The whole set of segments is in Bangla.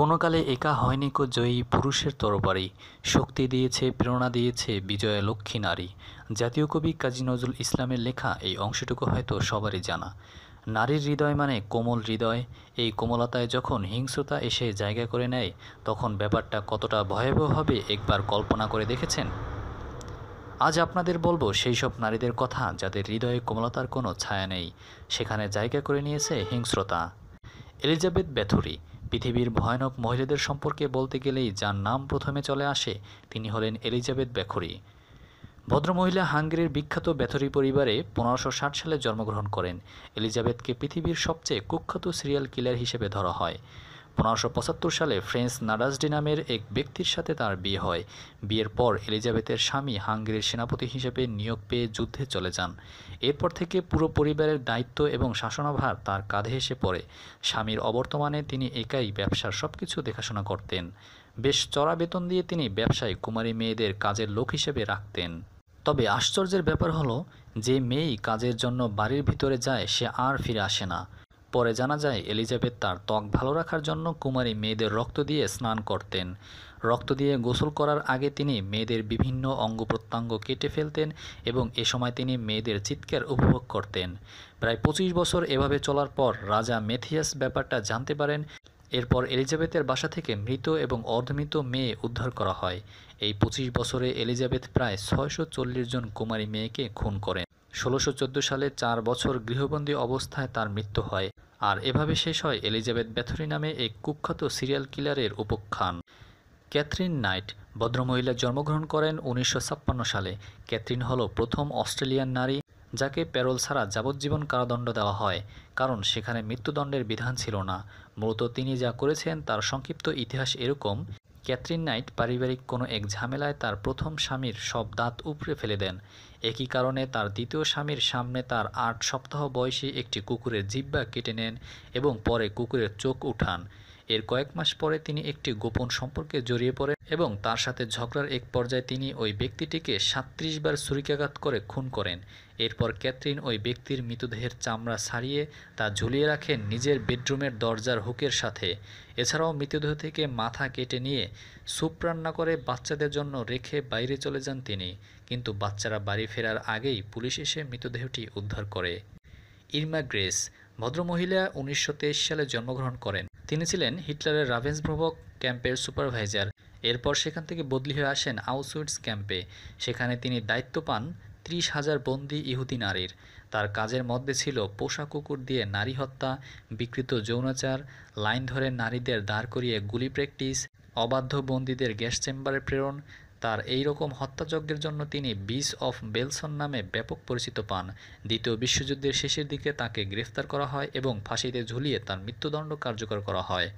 কোনো কালে একা হয়নি কো জয়ী পুরুষের তরবারি শক্তি দিয়েছে প্রেরণা দিয়েছে বিজয়া লক্ষ্মী নারী জাতীয় কবি কাজী নজরুল ইসলামের লেখা এই অংশটুকু হয়তো সবারই জানা নারীর হৃদয় মানে কোমল হৃদয় এই কোমলতায় যখন হিংস্রতা এসে জায়গা করে নেয় তখন ব্যাপারটা কতটা ভয়াবহ হবে একবার কল্পনা করে দেখেছেন আজ আপনাদের বলবো সেই সব নারীদের কথা যাদের হৃদয়ে কোমলতার কোনো ছায়া নেই সেখানে জায়গা করে নিয়েছে হিংস্রতা এলিজাবেথ ব্যাথুরি পৃথিবীর ভয়ানক মহিলাদের সম্পর্কে বলতে গেলেই যার নাম প্রথমে চলে আসে তিনি হলেন এলিজাবেথ ব্যাখরি ভদ্রমহিলা হাঙ্গেরির বিখ্যাত ব্যাথরি পরিবারে পনেরোশো সালে জন্মগ্রহণ করেন এলিজাবেথকে পৃথিবীর সবচেয়ে কুখ্যাত সিরিয়াল কিলার হিসেবে ধরা হয় পনেরোশো পঁচাত্তর সালে ফ্রেন্স নারাজডি নামের এক ব্যক্তির সাথে তার বিয়ে হয় বিয়ের পর এলিজাবেথের স্বামী হাঙ্গেরির সেনাপতি হিসেবে নিয়োগ পেয়ে যুদ্ধে চলে যান এরপর থেকে পুরো পরিবারের দায়িত্ব এবং শাসনাভার তার কাঁধে এসে পড়ে স্বামীর অবর্তমানে তিনি একাই ব্যবসার সব কিছু দেখাশোনা করতেন বেশ চড়া বেতন দিয়ে তিনি ব্যবসায় কুমারী মেয়েদের কাজের লোক হিসেবে রাখতেন তবে আশ্চর্যের ব্যাপার হলো যে মেয়েই কাজের জন্য বাড়ির ভিতরে যায় সে আর ফিরে আসে না পরে জানা যায় এলিজাবেথ তার ত্বক ভালো রাখার জন্য কুমারী মেয়েদের রক্ত দিয়ে স্নান করতেন রক্ত দিয়ে গোসল করার আগে তিনি মেয়েদের বিভিন্ন অঙ্গ প্রত্যঙ্গ কেটে ফেলতেন এবং এ সময় তিনি মেয়েদের চিৎকার উপভোগ করতেন প্রায় পঁচিশ বছর এভাবে চলার পর রাজা মেথিয়াস ব্যাপারটা জানতে পারেন এরপর এলিজাবেথের বাসা থেকে মৃত এবং অর্ধমৃত মেয়ে উদ্ধার করা হয় এই পঁচিশ বছরে এলিজাবেথ প্রায় ছয়শো জন কুমারী মেয়েকে খুন করেন ষোলোশো সালে চার বছর গৃহবন্দী অবস্থায় তার মৃত্যু হয় আর এভাবে শেষ হয় এলিজাবেথ ব্যাথরি নামে এক কুখ্যাত সিরিয়াল কিলারের উপখ্যান ক্যাথরিন নাইট ভদ্রমহিলা জন্মগ্রহণ করেন উনিশশো সালে ক্যাথরিন হল প্রথম অস্ট্রেলিয়ান নারী যাকে প্যারোল ছাড়া যাবজ্জীবন কারাদণ্ড দেওয়া হয় কারণ সেখানে মৃত্যুদণ্ডের বিধান ছিল না মূলত তিনি যা করেছেন তার সংক্ষিপ্ত ইতিহাস এরকম ক্যাথরিন নাইট পারিবারিক কোনো এক ঝামেলায় তার প্রথম স্বামীর সব দাঁত উপড়ে ফেলে দেন একই কারণে তার দ্বিতীয় স্বামীর সামনে তার আট সপ্তাহ বয়সী একটি কুকুরের জিব্বা কেটে নেন এবং পরে কুকুরের চোখ উঠান এর কয়েক মাস পরে তিনি একটি গোপন সম্পর্কে জড়িয়ে পড়েন এবং তার সাথে ঝগড়ার এক পর্যায়ে তিনি ওই ব্যক্তিটিকে সাত্রিশ বার ছুরিকাঘাত করে খুন করেন এরপর ক্যাথরিন ওই ব্যক্তির মৃতদেহের চামড়া ছাড়িয়ে তা ঝুলিয়ে রাখেন নিজের বেডরুমের দরজার হুকের সাথে এছাড়াও মৃতদেহ থেকে মাথা কেটে নিয়ে স্যুপ রান্না করে বাচ্চাদের জন্য রেখে বাইরে চলে যান তিনি কিন্তু বাচ্চারা বাড়ি ফেরার আগেই পুলিশ এসে মৃতদেহটি উদ্ধার করে ইরমা গ্রেস ভদ্রমহিলা উনিশশো সালে জন্মগ্রহণ করেন তিনি ছিলেন হিটলারের রাভেন্সভ্রভক ক্যাম্পের সুপারভাইজার এরপর সেখান থেকে বদলি হয়ে আসেন আউসুইটস ক্যাম্পে সেখানে তিনি দায়িত্ব পান ত্রিশ হাজার বন্দি ইহুদি নারীর তার কাজের মধ্যে ছিল পোষা কুকুর দিয়ে নারী হত্যা বিকৃত যৌনাচার লাইন ধরে নারীদের দাঁড় করিয়ে গুলি প্র্যাকটিস অবাধ্য বন্দীদের গ্যাস চেম্বারে প্রেরণ তার এই রকম হত্যাযজ্ঞের জন্য তিনি বিস অফ বেলসন নামে ব্যাপক পরিচিত পান দ্বিতীয় বিশ্বযুদ্ধের শেষের দিকে তাকে গ্রেফতার করা হয় এবং ফাঁসিতে ঝুলিয়ে তার মৃত্যুদণ্ড কার্যকর করা হয়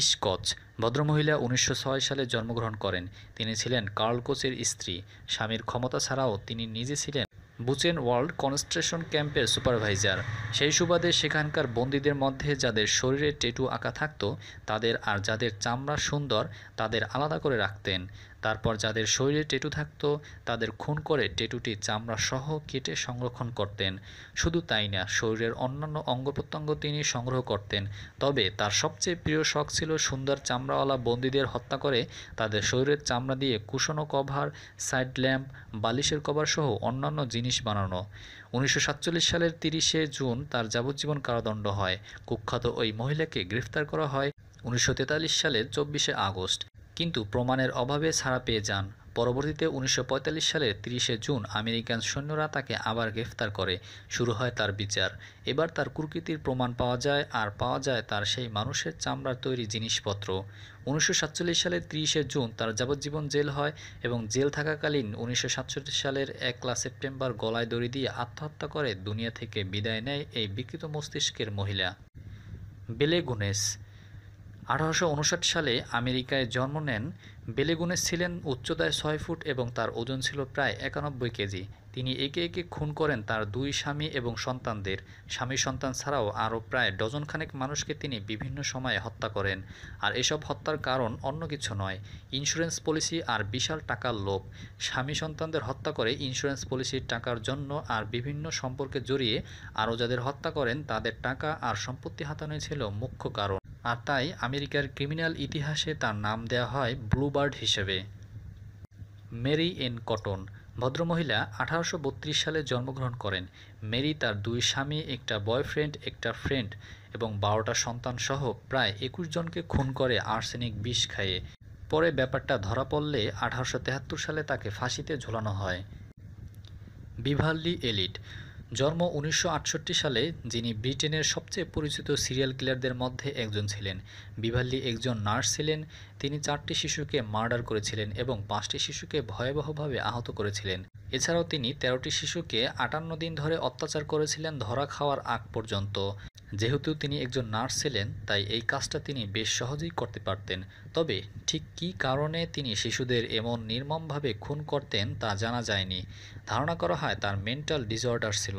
ইস্কচ ভদ্রমহিলা উনিশশো সালে জন্মগ্রহণ করেন তিনি ছিলেন কার্ল কোচের স্ত্রী স্বামীর ক্ষমতা ছাড়াও তিনি নিজে ছিলেন বুচেন ওয়ার্ল্ড কনস্ট্রেশন ক্যাম্পের সুপারভাইজার সেই সুবাদে সেখানকার বন্দীদের মধ্যে যাদের শরীরে টেটু আঁকা থাকত তাদের আর যাদের চামড়া সুন্দর তাদের আলাদা করে রাখতেন তারপর যাদের শরীরে টেটু থাকত তাদের খুন করে টেটুটি চামড়া সহ কেটে সংরক্ষণ করতেন শুধু তাই না শরীরের অন্যান্য অঙ্গ প্রত্যঙ্গ তিনি সংগ্রহ করতেন তবে তার সবচেয়ে প্রিয় শখ ছিল সুন্দর চামড়াওয়ালা বন্দীদের হত্যা করে তাদের শরীরের চামড়া দিয়ে কুশনো কভার সাইড ল্যাম্প বালিশের কভার সহ অন্যান্য জিনিস বানানো উনিশশো সালের তিরিশে জুন তার যাবজ্জীবন কারাদণ্ড হয় কুখ্যাত ওই মহিলাকে গ্রেফতার করা হয় উনিশশো সালের চব্বিশে আগস্ট কিন্তু প্রমাণের অভাবে ছাড়া পেয়ে যান পরবর্তীতে উনিশশো সালের তিরিশে জুন আমেরিকান সৈন্যরা তাকে আবার গ্রেফতার করে শুরু হয় তার বিচার এবার তার কুরকৃতির প্রমাণ পাওয়া যায় আর পাওয়া যায় তার সেই মানুষের চামড়ার তৈরি জিনিসপত্র উনিশশো সালের তিরিশে জুন তার যাবজ্জীবন জেল হয় এবং জেল থাকাকালীন উনিশশো সালের একলা সেপ্টেম্বর গলায় দড়ি দিয়ে আত্মহত্যা করে দুনিয়া থেকে বিদায় নেয় এই বিকৃত মস্তিষ্কের মহিলা বেলেগুনেস আঠারোশো সালে আমেরিকায় জন্ম নেন বেলেগুনে ছিলেন উচ্চতায় ছয় ফুট এবং তার ওজন ছিল প্রায় একানব্বই কেজি তিনি একে একে খুন করেন তার দুই স্বামী এবং সন্তানদের স্বামী সন্তান ছাড়াও আরও প্রায় ডজনখানেক মানুষকে তিনি বিভিন্ন সময়ে হত্যা করেন আর এসব হত্যার কারণ অন্য কিছু নয় ইন্স্যুরেন্স পলিসি আর বিশাল টাকার লোভ স্বামী সন্তানদের হত্যা করে ইন্স্যুরেন্স পলিসির টাকার জন্য আর বিভিন্ন সম্পর্কে জড়িয়ে আরও যাদের হত্যা করেন তাদের টাকা আর সম্পত্তি হাতানোই ছিল মুখ্য কারণ আর তাই আমেরিকার ক্রিমিনাল ইতিহাসে তার নাম দেওয়া হয় ব্লুবার্ড হিসেবে মেরি এন কটন ভদ্রমহিলা আঠারোশো সালে জন্মগ্রহণ করেন মেরি তার দুই স্বামী একটা বয়ফ্রেন্ড একটা ফ্রেন্ড এবং বারোটা সন্তান সহ প্রায় একুশ জনকে খুন করে আর্সেনিক বিষ খাইয়ে পরে ব্যাপারটা ধরা পড়লে আঠারোশো সালে তাকে ফাঁসিতে ঝোলানো হয় বিভাল্লি এলিট জন্ম উনিশশো সালে যিনি ব্রিটেনের সবচেয়ে পরিচিত সিরিয়াল কিলারদের মধ্যে একজন ছিলেন বিভাল্লি একজন নার্স ছিলেন তিনি চারটি শিশুকে মার্ডার করেছিলেন এবং পাঁচটি শিশুকে ভয়াবহভাবে আহত করেছিলেন এছাড়াও তিনি তেরোটি শিশুকে আটান্ন দিন ধরে অত্যাচার করেছিলেন ধরা খাওয়ার আগ পর্যন্ত যেহেতু তিনি একজন নার্স ছিলেন তাই এই কাজটা তিনি বেশ সহজেই করতে পারতেন তবে ঠিক কি কারণে তিনি শিশুদের এমন নির্মমভাবে খুন করতেন তা জানা যায়নি ধারণা করা হয় তার মেন্টাল ডিসঅর্ডার ছিল